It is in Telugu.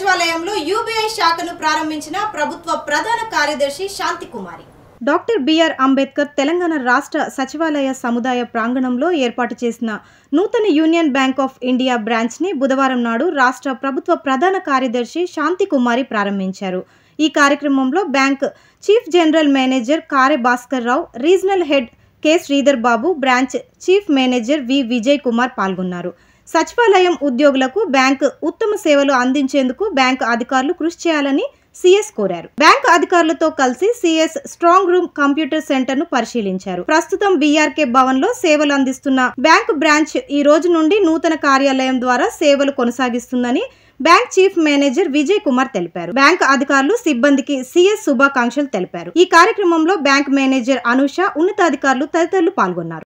సచివాలయంలో యూబీఐ శాఖను ప్రారంభించిన ప్రభుత్వ ప్రధాన కార్యదర్శి శాంతి కుమారి డాక్టర్ బిఆర్ అంబేద్కర్ తెలంగాణ రాష్ట్ర సచివాలయ సముదాయ ప్రాంగణంలో ఏర్పాటు చేసిన నూతన యూనియన్ బ్యాంక్ ఆఫ్ ఇండియా బ్రాంచ్ని బుధవారం నాడు రాష్ట్ర ప్రభుత్వ ప్రధాన కార్యదర్శి శాంతి కుమారి ప్రారంభించారు ఈ కార్యక్రమంలో bank chief general manager Kare Bhaskar Rao regional head K Sridhar Babu branch chief manager V Vijay Kumar పాల్గొన్నారు సచివాలయం ఉద్యోగులకు బ్యాంకు ఉత్తమ సేవలు అందించేందుకు బ్యాంకు అధికారులు కృషి చేయాలని సిఎస్ కోరారు బ్యాంకు అధికారులతో కలిసి CS strong room computer centre ను పరిశీలించారు ప్రస్తుతం బీఆర్కే భవన్ లో సేవలు అందిస్తున్న బ్యాంకు బ్రాంచ్ ఈ రోజు నుండి నూతన కార్యాలయం ద్వారా సేవలు కొనసాగిస్తుందని bank chief manager Vijay Kumar తెలిపారు బ్యాంక్ అధికారులు సిబ్బందికి సిఎస్ శుభాకాంక్షలు తెలిపారు ఈ కార్యక్రమంలో బ్యాంక్ మేనేజర్ అనుష ఉన్నతాధికారులు తదితరులు పాల్గొన్నారు